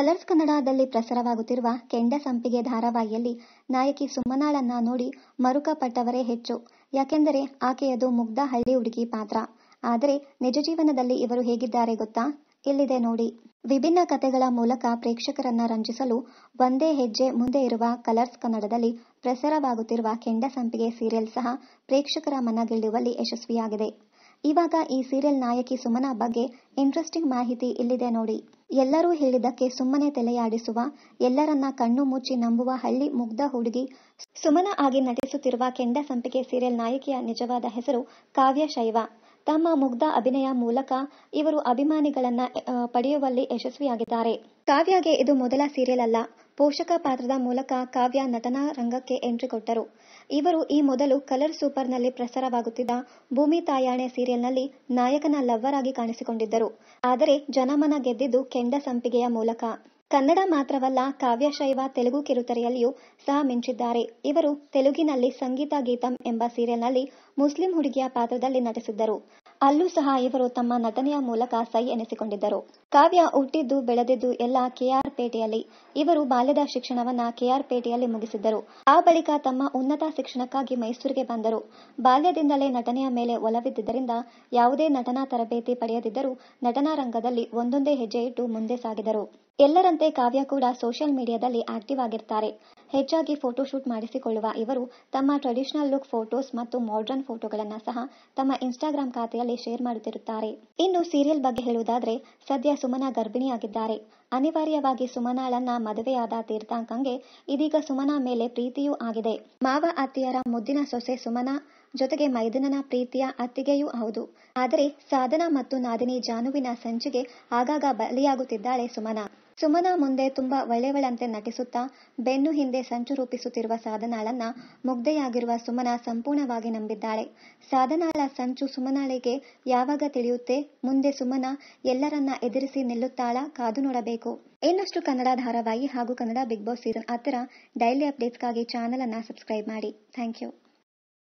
colours ಕನ್ನಡದಲ್ಲಿ ಪ್ರಸಾರವಾಗುತ್ತಿರುವ ಕೆಂಡ ಸಂಪಿಗೆ ಧಾರಾವಾಹಿಯಲ್ಲಿ ನಾಯಕಿ ಸುಮ್ಮನಾಳನ್ನ ನೋಡಿ ಮರುಕಪಟ್ಟವರೇ ಹೆಚ್ಚು ಯಾಕೆಂದರೆ ಆಕೆಯದು ಮುಗ್ಧ ಹಳ್ಳಿ ಹುಡುಗಿ ಪಾತ್ರ ಆದರೆ ನಿಜ ಜೀವನದಲ್ಲಿ ಇವರು ಹೇಗಿದ್ದಾರೆ ಗೊತ್ತಾ ಇಲ್ಲಿದೆ ನೋಡಿ ವಿಭಿನ್ನ ಕಥೆಗಳ ಮೂಲಕ ಪ್ರೇಕ್ಷಕರನ್ನ ರಂಜಿಸಲು ಒಂದೇ ಹೆಜ್ಜೆ ಮುಂದೆ ಇರುವ ಕಲರ್ಸ್ ಕನ್ನಡದಲ್ಲಿ ಪ್ರಸಾರವಾಗುತ್ತಿರುವ ಕೆಂಡ ಸಂಪಿಗೆ ಸೀರಿಯಲ್ ಸಹ ಪ್ರೇಕ್ಷಕರ ಮನ ಗೆಲ್ಲುವಲ್ಲಿ ಯಶಸ್ವಿಯಾಗಿದೆ ಇವಾಗ ಈ ಸೀರಿಯಲ್ ನಾಯಕಿ ಸುಮನಾ ಬಗ್ಗೆ ಇಂಟ್ರೆಸ್ಟಿಂಗ್ ಮಾಹಿತಿ ಇಲ್ಲಿದೆ ನೋಡಿ ಎಲ್ಲರೂ ಹೇಳಿದಕ್ಕೆ ಸುಮ್ಮನೆ ತಲೆಯಾಡಿಸುವ ಎಲ್ಲರನ್ನ ಕಣ್ಣು ಮುಚ್ಚಿ ನಂಬುವ ಹಳ್ಳಿ ಮುಗ್ಧ ಹುಡುಗಿ ಸುಮನ ಆಗಿ ನಟಿಸುತ್ತಿರುವ ಕೆಂಡ ಸಂಪಿಗೆ ಸೀರಿಯಲ್ ನಾಯಕಿಯ ನಿಜವಾದ ಹೆಸರು ಕಾವ್ಯ ಶೈವ ತಮ್ಮ ಮುಗ್ಧ ಅಭಿನಯ ಮೂಲಕ ಇವರು ಅಭಿಮಾನಿಗಳನ್ನ ಪಡೆಯುವಲ್ಲಿ ಯಶಸ್ವಿಯಾಗಿದ್ದಾರೆ ಕಾವ್ಯಗೆ ಇದು ಮೊದಲ ಸೀರಿಯಲ್ ಅಲ್ಲ ಪೋಷಕ ಪಾತ್ರದ ಮೂಲಕ ಕಾವ್ಯ ನಟನಾ ರಂಗಕ್ಕೆ ಎಂಟ್ರಿ ಕೊಟ್ಟರು ಇವರು ಈ ಮೊದಲು ಕಲರ್ ಸೂಪರ್ನಲ್ಲಿ ಪ್ರಸಾರವಾಗುತ್ತಿದ್ದ ಭೂಮಿ ತಾಯಾಣೆ ಸೀರಿಯಲ್ನಲ್ಲಿ ನಾಯಕನ ಲವ್ವರ್ ಆಗಿ ಕಾಣಿಸಿಕೊಂಡಿದ್ದರು ಆದರೆ ಜನಮನ ಗೆದ್ದಿದ್ದು ಕೆಂಡ ಸಂಪಿಗೆಯ ಮೂಲಕ ಕನ್ನಡ ಮಾತ್ರವಲ್ಲ ಕಾವ್ಯಶೈವ ತೆಲುಗು ಕಿರುತೆರೆಯಲ್ಲಿಯೂ ಸಹ ಮಿಂಚಿದ್ದಾರೆ ಇವರು ತೆಲುಗಿನಲ್ಲಿ ಸಂಗೀತ ಗೀತಂ ಎಂಬ ಸೀರಿಯಲ್ನಲ್ಲಿ ಮುಸ್ಲಿಂ ಹುಡುಗಿಯ ಪಾತ್ರದಲ್ಲಿ ನಟಿಸಿದ್ದರು ಅಲ್ಲೂ ಸಹ ಇವರು ತಮ್ಮ ನಟನೆಯ ಮೂಲಕ ಸೈ ಎನಿಸಿಕೊಂಡಿದ್ದರು ಕಾವ್ಯ ಹುಟ್ಟಿದ್ದು ಬೆಳೆದಿದ್ದು ಎಲ್ಲ ಕೆಆರ್ ಪೇಟೆಯಲ್ಲಿ ಇವರು ಬಾಲ್ಯದ ಶಿಕ್ಷಣವನ್ನ ಕೆಆರ್ ಪೇಟೆಯಲ್ಲಿ ಮುಗಿಸಿದ್ದರು ಆ ಬಳಿಕ ತಮ್ಮ ಉನ್ನತ ಶಿಕ್ಷಣಕ್ಕಾಗಿ ಮೈಸೂರಿಗೆ ಬಂದರು ಬಾಲ್ಯದಿಂದಲೇ ನಟನೆಯ ಮೇಲೆ ಒಲವಿದ್ದರಿಂದ ಯಾವುದೇ ನಟನಾ ತರಬೇತಿ ಪಡೆಯದಿದ್ದರೂ ನಟನಾ ರಂಗದಲ್ಲಿ ಒಂದೊಂದೇ ಹೆಜ್ಜೆ ಇಟ್ಟು ಮುಂದೆ ಸಾಗಿದರು ಎಲ್ಲರಂತೆ ಕಾವ್ಯ ಕೂಡ ಸೋಷಿಯಲ್ ಮೀಡಿಯಾದಲ್ಲಿ ಆಕ್ಟಿವ್ ಆಗಿರ್ತಾರೆ ಹೆಚ್ಚಾಗಿ ಫೋಟೋಶೂಟ್ ಮಾಡಿಸಿಕೊಳ್ಳುವ ಇವರು ತಮ್ಮ ಟ್ರೆಡಿಷನಲ್ ಲುಕ್ ಫೋಟೋಸ್ ಮತ್ತು ಮಾಡರ್ನ್ ಫೋಟೋಗಳನ್ನ ಸಹ ತಮ್ಮ ಇನ್ಸ್ಟಾಗ್ರಾಮ್ ಖಾತೆಯಲ್ಲಿ ಶೇರ್ ಮಾಡುತ್ತಿರುತ್ತಾರೆ ಇನ್ನು ಸೀರಿಯಲ್ ಬಗ್ಗೆ ಹೇಳುವುದಾದ್ರೆ ಸದ್ಯ ಸುಮನಾ ಗರ್ಭಿಣಿಯಾಗಿದ್ದಾರೆ ಅನಿವಾರ್ಯವಾಗಿ ಸುಮನಾಳನ್ನ ಮದುವೆಯಾದ ತೀರ್ಥಾಂಕಂಗೆ ಇದೀಗ ಸುಮನಾ ಮೇಲೆ ಪ್ರೀತಿಯೂ ಆಗಿದೆ ಮಾವ ಅತ್ತಿಯರ ಮುದ್ದಿನ ಸೊಸೆ ಸುಮನಾ ಜೊತೆಗೆ ಮೈದನನ ಪ್ರೀತಿಯ ಅತ್ತಿಗೆಯೂ ಹೌದು ಆದರೆ ಸಾಧನಾ ಮತ್ತು ನಾದಿನಿ ಜಾನುವಿನ ಸಂಚಿಗೆ ಆಗಾಗ ಬಲಿಯಾಗುತ್ತಿದ್ದಾಳೆ ಸುಮನಾ ಸುಮನಾ ಮುಂದೆ ತುಂಬಾ ಒಳ್ಳೆಯವಳಂತೆ ನಟಿಸುತ್ತಾ ಬೆನ್ನು ಹಿಂದೆ ಸಂಚು ರೂಪಿಸುತ್ತಿರುವ ಸಾಧನಾಳನ್ನ ಮುಗ್ಧೆಯಾಗಿರುವ ಸುಮನಾ ಸಂಪೂರ್ಣವಾಗಿ ನಂಬಿದ್ದಾಳೆ ಸಾಧನಾಳ ಸಂಚು ಸುಮನಾಳಿಗೆ ಯಾವಾಗ ತಿಳಿಯುತ್ತೆ ಮುಂದೆ ಸುಮನ ಎಲ್ಲರನ್ನ ಎದುರಿಸಿ ನಿಲ್ಲುತ್ತಾಳ ಕಾದು ನೋಡಬೇಕು ಇನ್ನಷ್ಟು ಕನ್ನಡ ಧಾರಾವಾಹಿ ಹಾಗೂ ಕನ್ನಡ ಬಿಗ್ ಬಾಸ್ ಸೀಸನ್ ಹತ್ತಿರ ಡೈಲಿ ಅಪ್ಡೇಟ್ಸ್ಗಾಗಿ ಚಾನಲ್ ಅನ್ನ ಸಬ್ಸ್ಕ್ರೈಬ್ ಮಾಡಿ ಥ್ಯಾಂಕ್ ಯು